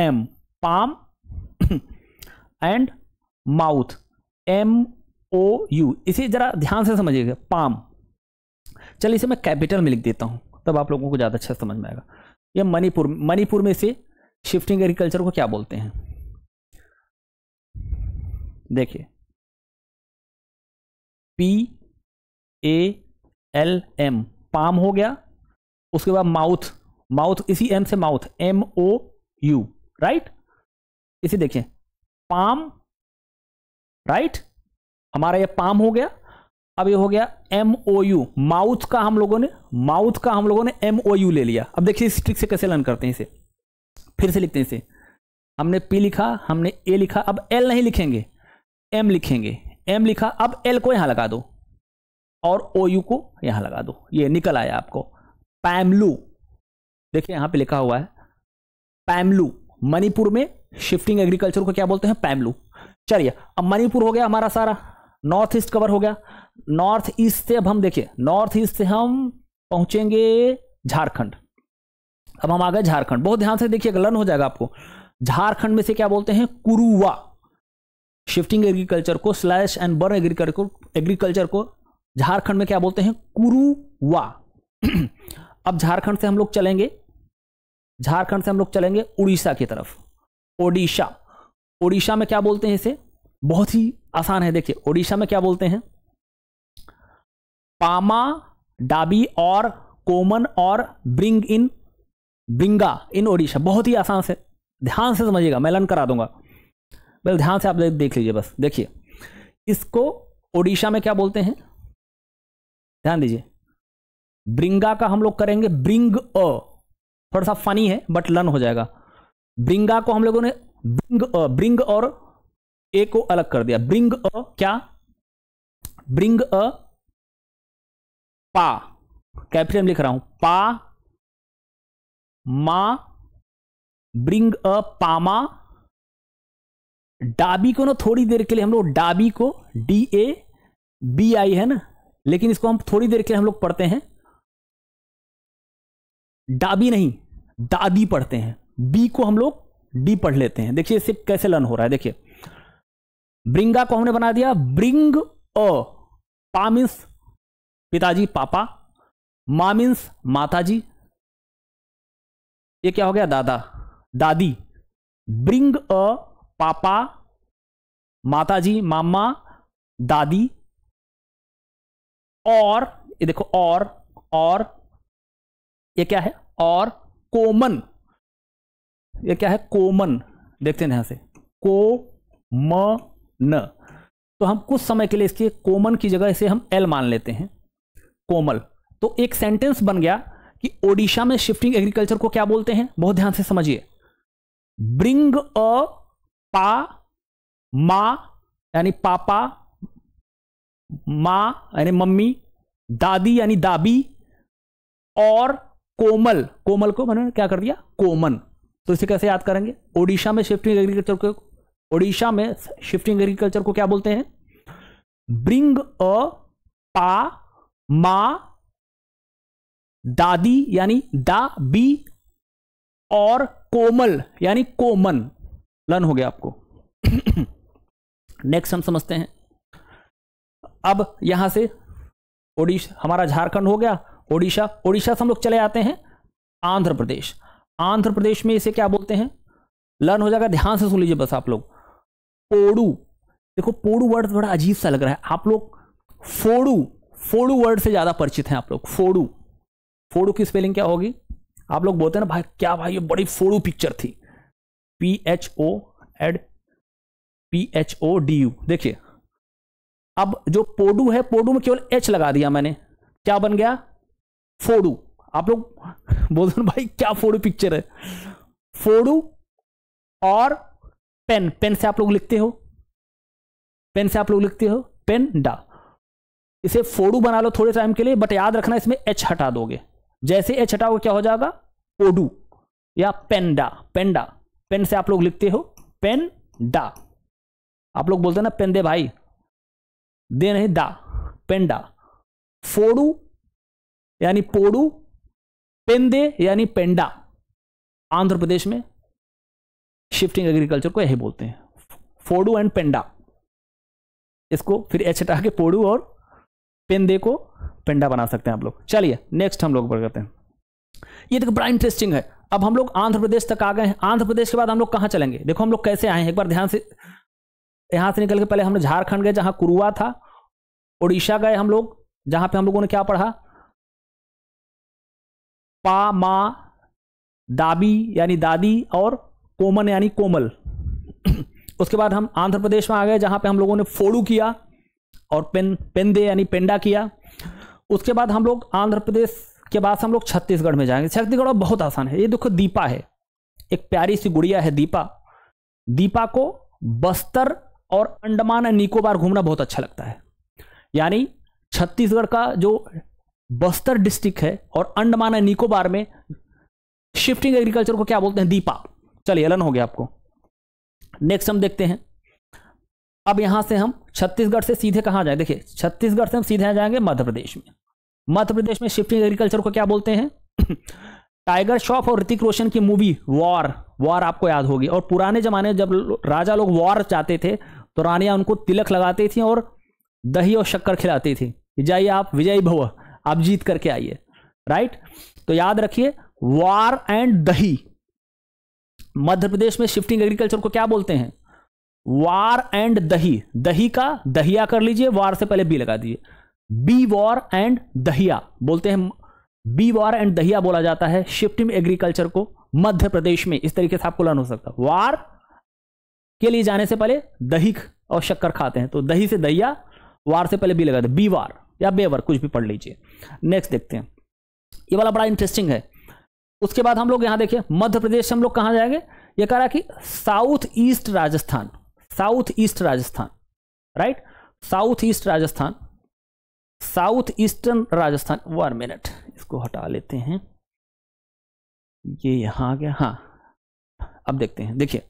M palm and mouth M O U इसे जरा ध्यान से समझिएगा पाम चलिए इसे मैं कैपिटल में लिख देता हूं तब आप लोगों को ज़्यादा अच्छा समझ में आएगा ये मणिपुर मणिपुर में से शिफ्टिंग एग्रीकल्चर को क्या बोलते हैं देखिए P A L M palm हो गया उसके बाद माउथ माउथ इसी एम से mouth M O U right इसे देखिए पाम राइट हमारा ये पाम हो गया अब ये हो गया एम ओ यू माउथ का हम लोगों ने माउथ का हम लोगों ने एम ओ यू ले लिया अब देखिए इस ट्रिक से कैसे लर्न करते हैं इसे फिर से लिखते हैं इसे हमने पी लिखा हमने ए लिखा अब एल नहीं लिखेंगे एम लिखेंगे एम लिखा अब एल को यहां लगा दो और ओ यू को यहां लगा दो ये निकल आया आपको पैमलू देखिए यहां पे लिखा हुआ है पैमलू मणिपुर में शिफ्टिंग एग्रीकल्चर को क्या बोलते हैं पैमलू चलिए अब मणिपुर हो गया हमारा सारा नॉर्थ ईस्ट कवर हो गया नॉर्थ ईस्ट से अब हम देखिए नॉर्थ ईस्ट से हम पहुंचेंगे झारखंड अब हम आ गए झारखंड बहुत ध्यान से देखिए लर्न हो जाएगा आपको झारखंड में से क्या बोलते हैं कुरुआ शिफ्टिंग एग्रीकल्चर को स्लैश एंड बर्न एग्रीकल्चर को एग्रीकल्चर को झारखंड में क्या बोलते हैं कुरुवा अब झारखंड से हम लोग चलेंगे झारखंड से हम लोग चलेंगे उड़ीसा की तरफ ओडिशा ओडिशा में क्या बोलते हैं इसे बहुत ही आसान है देखिए ओडिशा में क्या बोलते हैं पामा डाबी और कोमन और ब्रिंग इन ब्रिंगा इन ओडिशा बहुत ही आसान से ध्यान से समझिएगा मैं लन करा दूंगा बस ध्यान से आप देख लीजिए बस देखिए इसको ओडिशा में क्या बोलते हैं ध्यान दीजिए ब्रिंगा का हम लोग करेंगे ब्रिंग अ थोड़ा सा फनी है बट लर्न हो जाएगा ब्रिंगा को हम लोगों ने ब्रिंग अ ब्रिंग और ए को अलग कर दिया ब्रिंग अ क्या ब्रिंग अ पा कैप्शन लिख रहा हूं पा मा ब्रिंग अ पामा डाबी को ना थोड़ी देर के लिए हम लोग डाबी को डी ए बी आई है ना लेकिन इसको हम थोड़ी देर के लिए हम लोग पढ़ते हैं डाबी नहीं दादी पढ़ते हैं बी को हम लोग डी पढ़ लेते हैं देखिए इससे कैसे लर्न हो रहा है देखिए ब्रिंगा को हमने बना दिया ब्रिंग अ पामिंस पिताजी पापा मामिंस माताजी ये क्या हो गया दादा दादी ब्रिंग अ पापा माताजी मामा दादी और ये देखो और और ये क्या है और कोमन ये क्या है कोमन देखते हैं यहां से को म न तो हम कुछ समय के लिए इसके कोमन की जगह इसे हम एल मान लेते हैं कोमल तो एक सेंटेंस बन गया कि ओडिशा में शिफ्टिंग एग्रीकल्चर को क्या बोलते हैं बहुत ध्यान से समझिए ब्रिंग अ पा मा यानी पापा मा यानी मम्मी दादी यानी दाबी और कोमल कोमल को मैंने क्या कर दिया कोमन तो इसे कैसे याद करेंगे ओडिशा में शिफ्टिंग एग्रीकल्चर को ओडिशा में शिफ्टिंग एग्रीकल्चर को क्या बोलते हैं ब्रिंग अ पा मा दादी यानी दा बी और कोमल यानी कोमन लर्न हो गया आपको नेक्स्ट हम समझते हैं अब यहां से ओडिशा हमारा झारखंड हो गया ओडिशा ओडिशा से हम लोग चले आते हैं आंध्र प्रदेश आंध्र प्रदेश में इसे क्या बोलते हैं लर्न हो जाएगा ध्यान से सुन लीजिए बस आप लोग पोड़ू देखो पोड़ू वर्ड बड़ा अजीब सा लग रहा है आप लोग फोड़ू फोड़ू वर्ड से ज़्यादा परिचित हैं आप लोग फोड़ू फोड़ू की स्पेलिंग क्या होगी आप लोग बोलते हैं ना भाई क्या भाई ये बड़ी फोड़ू पिक्चर थी पी एच ओ एड P H O D U देखिए अब जो पोडू है पोडू में केवल एच लगा दिया मैंने क्या बन गया फोडू आप लोग बोल दो भाई क्या फोडू पिक्चर है फोडू और पेन पेन से आप लोग लिखते हो पेन से आप लोग लिखते हो पेन डा इसे फोडू बना लो थोड़े टाइम के लिए बट याद रखना इसमें एच हटा दोगे जैसे एच हटाओगे क्या हो जाएगा पोडू या पेंडा पेंडा पेन से आप लोग लिखते हो पेन डा आप लोग बोलते हैं ना पेन दे भाई दे नहीं दा पेन डा फोड़ू यानी पोड़ू पेन दे यानी पेंडा आंध्र प्रदेश में शिफ्टिंग एग्रीकल्चर को यही बोलते हैं फोड़ू एंड पेंडा इसको फिर एच हटा के पोड़ू और पेंदे को पेंडा बना सकते हैं आप लोग चलिए नेक्स्ट हम लोग बढ़ करते हैं ये देखो बड़ा इंटरेस्टिंग है अब हम लोग आंध्र प्रदेश तक आ गए हैं आंध्र प्रदेश के बाद हम लोग कहाँ चलेंगे देखो हम लोग कैसे आए हैं एक बार ध्यान से यहाँ से निकल के पहले हमने झारखंड गए जहाँ कुरुआ था उड़ीसा गए हम लोग जहाँ पे हम लोगों ने क्या पढ़ा पा मा दाबी यानी दादी और कोमन यानी कोमल उसके बाद हम आंध्र प्रदेश में आ गए जहाँ पे हम लोगों ने फोड़ू किया और पेन पेंदे यानी पेंडा किया उसके बाद हम लोग आंध्र प्रदेश इसके बाद हम लोग छत्तीसगढ़ में जाएंगे छत्तीसगढ़ बहुत आसान है ये देखो दीपा है एक प्यारी सी गुड़िया है दीपा दीपा को बस्तर और अंडमान निकोबार घूमना बहुत अच्छा लगता है यानी छत्तीसगढ़ का जो बस्तर डिस्ट्रिक्ट है और अंडमान निकोबार में शिफ्टिंग एग्रीकल्चर को क्या बोलते हैं दीपा चलिए एलन हो गया आपको नेक्स्ट हम देखते हैं अब यहां से हम छत्तीसगढ़ से सीधे कहां जाए देखिए छत्तीसगढ़ से हम सीधे जाएंगे मध्य प्रदेश में मध्य प्रदेश में शिफ्टिंग एग्रीकल्चर को क्या बोलते हैं टाइगर श्रॉफ और ऋतिक रोशन की मूवी वॉर वॉर आपको याद होगी और पुराने जमाने जब राजा लोग वॉर चाहते थे तो रानियां उनको तिलक लगाती थी और दही और शक्कर खिलाती थी जाइए आप विजय भव आप जीत करके आइए राइट तो याद रखिए वार एंड दही मध्य प्रदेश में शिफ्टिंग एग्रीकल्चर को क्या बोलते हैं वार एंड दही दही का दहिया कर लीजिए वार से पहले बी लगा दीजिए बी वॉर एंड दहिया बोलते हैं बी वॉर एंड दहिया बोला जाता है शिफ्टिंग एग्रीकल्चर को मध्य प्रदेश में इस तरीके से आपको लर्न हो सकता है वार के लिए जाने से पहले दही और शक्कर खाते हैं तो दही से दहिया वार से पहले बी लगाते बी वार या बेवर कुछ भी पढ़ लीजिए नेक्स्ट देखते हैं ये वाला बड़ा इंटरेस्टिंग है उसके बाद हम लोग यहां देखिए मध्य प्रदेश हम लोग कहां जाएंगे ये कह रहा कि south east Rajasthan south east Rajasthan right south east Rajasthan south eastern Rajasthan one minute इसको हटा लेते हैं ये यहां आ गया हाँ अब देखते हैं देखिए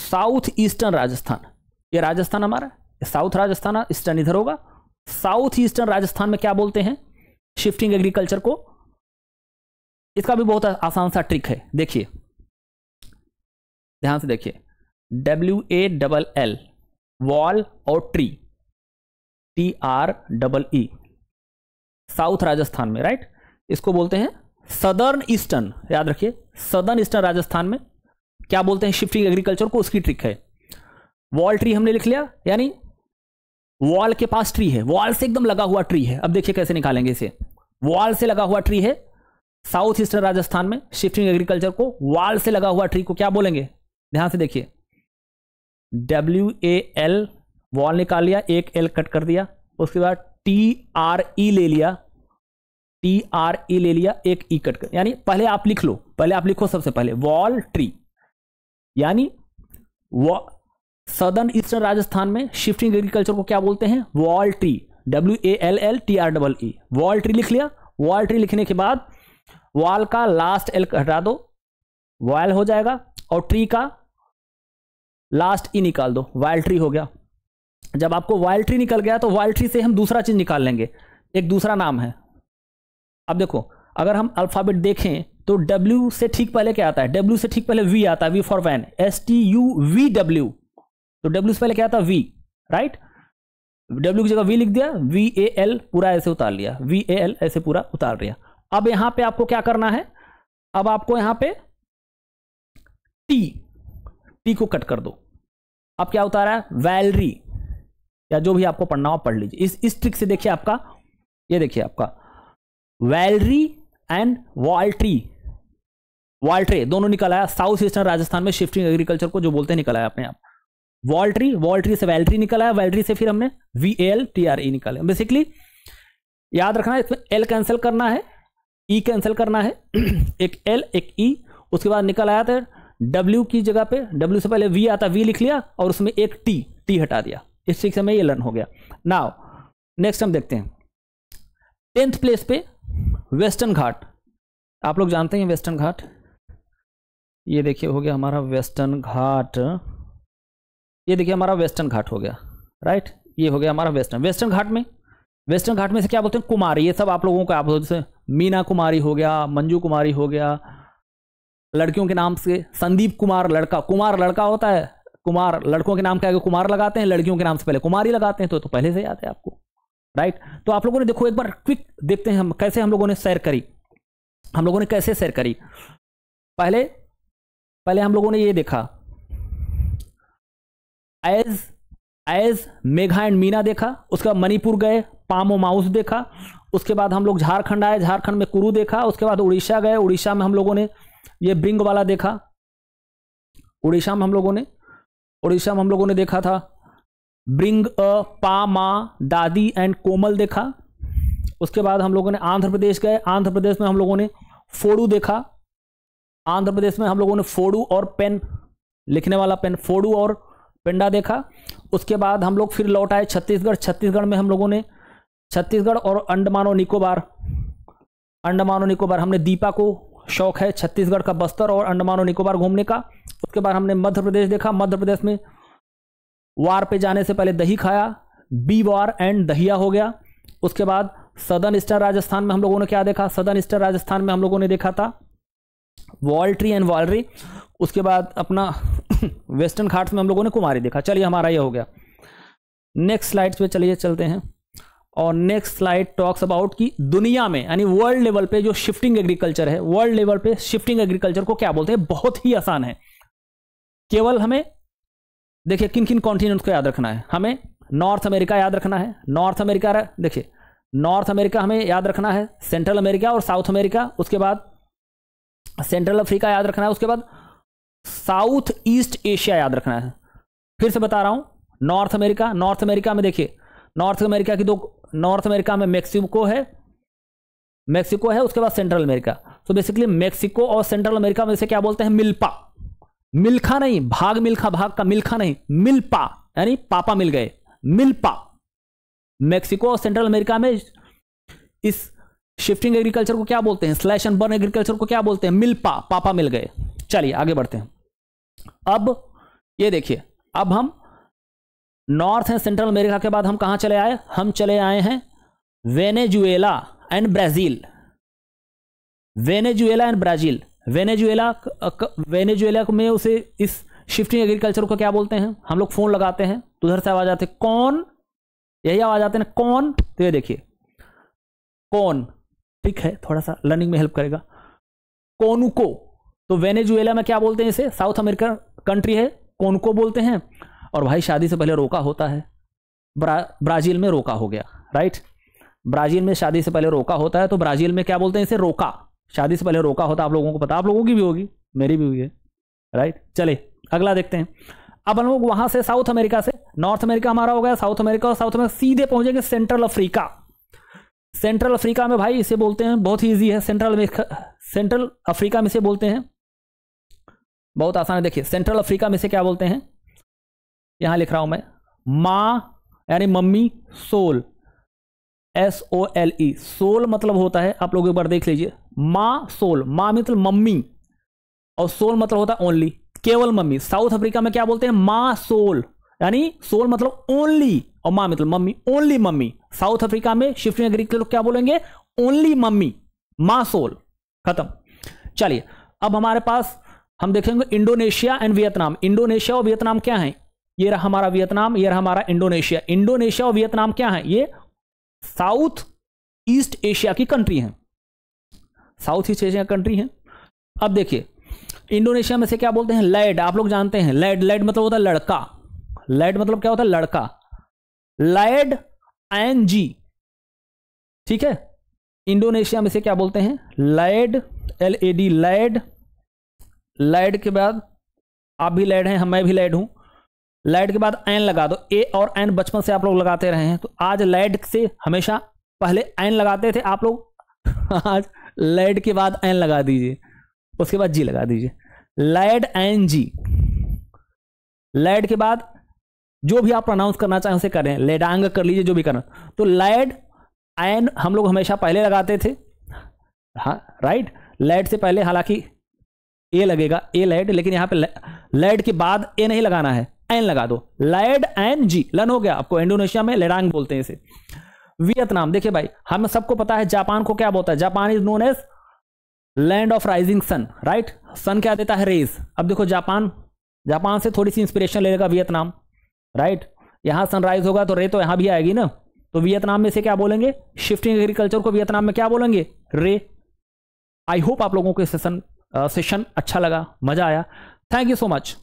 साउथ ईस्टर्न राजस्थान ये राजस्थान हमारा साउथ राजस्थान ईस्टर्न इधर होगा साउथ ईस्टर्न राजस्थान में क्या बोलते हैं शिफ्टिंग एग्रीकल्चर को इसका भी बहुत आसान सा ट्रिक है देखिए ध्यान से देखिए W A double L wall और tree T R double E south Rajasthan में राइट इसको बोलते हैं सदर्न ईस्टर्न याद रखिए सदर्न ईस्टर्न राजस्थान में क्या बोलते हैं शिफ्टिंग एग्रीकल्चर को उसकी ट्रिक है वॉल ट्री हमने लिख लिया यानी वॉल के पास ट्री है वॉल से एकदम लगा हुआ ट्री है अब देखिए कैसे निकालेंगे इसे वॉल से लगा हुआ ट्री है साउथ ईस्टर्न राजस्थान में शिफ्टिंग एग्रीकल्चर को वॉल से लगा हुआ ट्री को क्या बोलेंगे ध्यान से देखिए डब्ल्यू ए एल वॉल निकाल लिया एक एल कट कर दिया उसके बाद टी आर ई ले लिया टी आर ई ले लिया एक ई e कट कर यानी पहले आप लिख लो पहले आप लिखो सबसे पहले वॉल ट्री यानी सदर्न ईस्टर्न राजस्थान में शिफ्टिंग एग्रीकल्चर को क्या बोलते हैं wall tree W A L L T R double E wall tree लिख लिया वॉल ट्री लिखने के बाद वॉल का लास्ट एल हटा दो वॉल हो जाएगा और ट्री का लास्ट ई e निकाल दो वॉल ट्री हो गया जब आपको वाइल्ड ट्री निकल गया तो वाइल्ड ट्री से हम दूसरा चीज़ निकाल लेंगे एक दूसरा नाम है अब देखो अगर हम अल्फ़ाबेट देखें तो W से ठीक पहले क्या आता है W से ठीक पहले V आता है V for van S T U V W तो W से पहले क्या आता है V राइट W की जगह V लिख दिया V A एल पूरा ऐसे उतार लिया V A एल ऐसे पूरा उतार लिया अब यहां पे आपको क्या करना है अब आपको यहां पे T T को कट कर दो अब क्या उतारा है वैलरी या जो भी आपको पढ़ना हो पढ़ लीजिए इस इस ट्रिक से देखिए आपका ये देखिए आपका वैलरी एंड वॉल्ट्री वॉल्ट्रे दोनों निकल आया साउथ ईस्टर्न राजस्थान में शिफ्टिंग एग्रीकल्चर को जो बोलते हैं निकल आया अपने आप वॉल्ट्री वॉल्ट्री से वैल्ट्री निकल आया वैल्ट्री से फिर हमने V L T R E निकाले बेसिकली याद रखना इसमें एल कैंसिल करना है ई e कैंसिल करना है एक एल एक ई e, उसके बाद निकल आया था डब्ल्यू की जगह पे डब्ल्यू से पहले वी आता वी लिख लिया और उसमें एक टी टी हटा दिया इस सिक्स में ये लर्न हो गया नाउ नेक्स्ट हम देखते हैं टेंथ प्लेस पे वेस्टर्न घाट आप लोग जानते हैं वेस्टर्न घाट ये देखिए हो गया हमारा वेस्टर्न घाट ये देखिए हमारा वेस्टर्न घाट हो गया राइट ये हो गया हमारा वेस्टर्न वेस्टर्न घाट में वेस्टर्न घाट में से क्या बोलते हैं कुमारी ये सब आप लोगों का आप जैसे मीना कुमारी हो गया मंजू कुमारी हो गया लड़कियों के नाम से संदीप कुमार लड़का कुमार लड़का होता है कुमार लड़कों के नाम क्या कुमार लगाते हैं लड़कियों के नाम से पहले कुमारी लगाते हैं तो, तो पहले से याद है आपको राइट तो आप लोगों ने देखो एक बार क्विक देखते हैं हम कैसे हम लोगों ने सैर करी हम लोगों ने कैसे सैर करी पहले पहले हम लोगों ने ये देखा as as Megha and Meena देखा उसके बाद मणिपुर गए पामो माउस देखा उसके बाद हम लोग झारखंड आए झारखंड में कुरु देखा उसके बाद उड़ीसा गए उड़ीसा में हम लोगों ने ये ब्रिंग वाला देखा उड़ीसा में हम लोगों ने उड़ीसा में हम लोगों ने देखा था ब्रिंग अ पा माँ दादी एंड कोमल देखा उसके बाद हम लोगों ने आंध्र प्रदेश गए आंध्र प्रदेश में हम लोगों ने फोड़ू देखा आंध्र प्रदेश में हम लोगों ने फोड़ू और पेन लिखने वाला पेन फोड़ू और पेंडा देखा उसके बाद हम लोग फिर लौट आए छत्तीसगढ़ छत्तीसगढ़ में हम लोगों ने छत्तीसगढ़ और अंडमान और निकोबार अंडमान और निकोबार हमने दीपा को शौक है छत्तीसगढ़ का बस्तर और अंडमान और निकोबार घूमने का उसके बाद हमने मध्य प्रदेश देखा मध्य प्रदेश में वार पे जाने से पहले दही खाया बी वार एंड दहिया हो गया उसके बाद सदर्न ईस्टर्न राजस्थान में हम लोगों ने क्या देखा सदर्न ईस्टर्न राजस्थान में हम लोगों ने देखा था वॉल्ट्री एंड वॉलरी उसके बाद अपना वेस्टर्न घाट्स में हम लोगों ने कुमारी देखा चलिए हमारा ये हो गया नेक्स्ट स्लाइड्स पे चलिए चलते हैं और नेक्स्ट स्लाइड टॉक्स अबाउट कि दुनिया में यानी वर्ल्ड लेवल पे जो शिफ्टिंग एग्रीकल्चर है वर्ल्ड लेवल पे शिफ्टिंग एग्रीकल्चर को क्या बोलते हैं बहुत ही आसान है केवल हमें देखिए किन किन कॉन्टिनेंट को याद रखना है हमें नॉर्थ अमेरिका याद रखना है नॉर्थ अमेरिका देखिए नॉर्थ अमेरिका हमें याद रखना है सेंट्रल अमेरिका और साउथ अमेरिका उसके बाद सेंट्रल अफ्रीका याद रखना है उसके बाद साउथ ईस्ट एशिया याद रखना है फिर से बता रहा हूं नॉर्थ अमेरिका नॉर्थ अमेरिका में देखिए नॉर्थ अमेरिका की दो नॉर्थ अमेरिका में मेक्सिको है मेक्सिको है उसके बाद सेंट्रल अमेरिका तो बेसिकली मेक्सिको और सेंट्रल अमेरिका में से क्या बोलते हैं मिल्पा मिल्खा नहीं भाग मिल्खा भाग का मिल्खा नहीं मिल्पा यानी पापा मिल गए मिल्पा मेक्सिको और सेंट्रल अमेरिका में इस शिफ्टिंग एग्रीकल्चर को क्या बोलते हैं स्लैश एंड बर्न एग्रीकल्चर को क्या बोलते हैं मिल्पा पापा मिल गए चलिए आगे बढ़ते हैं अब ये देखिए अब हम नॉर्थ एंड सेंट्रल अमेरिका के बाद हम कहाँ चले आए हम चले आए हैं Venezuela and Brazil Venezuela and Brazil Venezuela Venezuela में उसे इस शिफ्टिंग एग्रीकल्चर को क्या बोलते हैं हम लोग फ़ोन लगाते हैं तो उधर से आवाज़ आते हैं कौन यही आवाज़ आते हैं कौन तो ये देखिए कौन ठीक है थोड़ा सा लर्निंग में हेल्प करेगा कोनुको तो वेनेजुएला में क्या बोलते हैं इसे साउथ अमेरिकन कंट्री है कोनुको बोलते हैं और भाई शादी से पहले रोका होता है ब्रा, ब्राज़ील में रोका हो गया राइट ब्राज़ील में शादी से पहले रोका होता है तो ब्राज़ील में क्या बोलते हैं इसे रोका शादी से पहले रोका होता आप लोगों को पता आप लोगों की भी होगी मेरी भी हुई है राइट चले अगला देखते हैं अब हम लोग वहां से साउथ अमेरिका से नॉर्थ अमेरिका हमारा हो गया साउथ अमेरिका और साउथ अमेरिका सीधे पहुंचेंगे सेंट्रल अफ्रीका सेंट्रल अफ्रीका में भाई इसे बोलते हैं बहुत ही ईजी है सेंट्रल सेंट्रल अफ्रीका में से बोलते हैं बहुत आसान है देखिए सेंट्रल अफ्रीका में से क्या बोलते हैं यहां लिख रहा हूं मैं माँ यानी mummy sole S O L E sole मतलब होता है आप लोग एक बार देख लीजिए माँ सोल माँ मतलब मम्मी और सोल मतलब होता है ओनली केवल मम्मी साउथ अफ्रीका में क्या बोलते हैं माँ सोल यानी सोल मतलब ओनली और माँ मतलब mummy only mummy South Africa में शिफ्टिंग एग्री के लोग क्या बोलेंगे ओनली मम्मी माँ सोल खत्म चलिए अब हमारे पास हम देखेंगे इंडोनेशिया एंड वियतनाम इंडोनेशिया और वियतनाम क्या है ये रहा हमारा वियतनाम ये रहा हमारा इंडोनेशिया इंडोनेशिया और वियतनाम क्या है ये साउथ ईस्ट एशिया की कंट्री हैं साउथ ईस्ट एशिया कंट्री हैं अब देखिए इंडोनेशिया में से क्या बोलते हैं लैड आप लोग जानते हैं लैड लैड मतलब होता है लड़का लैड मतलब क्या होता है लड़का लैड एन जी ठीक है इंडोनेशिया में से क्या बोलते हैं lad L A D lad lad के बाद आप भी लैड हैं हम मैं भी लैड हूं लाइट के बाद एन लगा दो ए और एन बचपन से आप लोग लगाते रहे हैं तो आज लाइट से हमेशा पहले एन लगाते थे आप लोग आज लाइट के बाद एन लगा दीजिए उसके बाद जी लगा दीजिए लाइट एन जी लाइट के बाद जो भी आप प्रोनाउंस करना चाहें उसे करें लेडांग कर लीजिए जो भी करना तो लाइट एन हम लोग हमेशा पहले लगाते थे हाँ राइट लाइट से पहले हालांकि ए लगेगा ए लाइट लेकिन यहाँ पे लाइट के बाद ए नहीं लगाना है एन लगा दो लैड एन जी लन हो गया आपको इंडोनेशिया में लेडांग बोलते हैं इसे वियतनाम देखिए भाई हम सबको पता है जापान को क्या बोलता है Japan is known as land of rising sun right sun क्या देता है रेज अब देखो जापान जापान से थोड़ी सी इंस्पिरेशन ले लेगा वियतनाम राइट यहां सनराइज होगा तो रे तो यहां भी आएगी ना तो वियतनाम में से क्या बोलेंगे शिफ्टिंग एग्रीकल्चर को वियतनाम में क्या बोलेंगे रे आई होप आप लोगों को सेशन सेशन अच्छा लगा मजा आया थैंक यू सो मच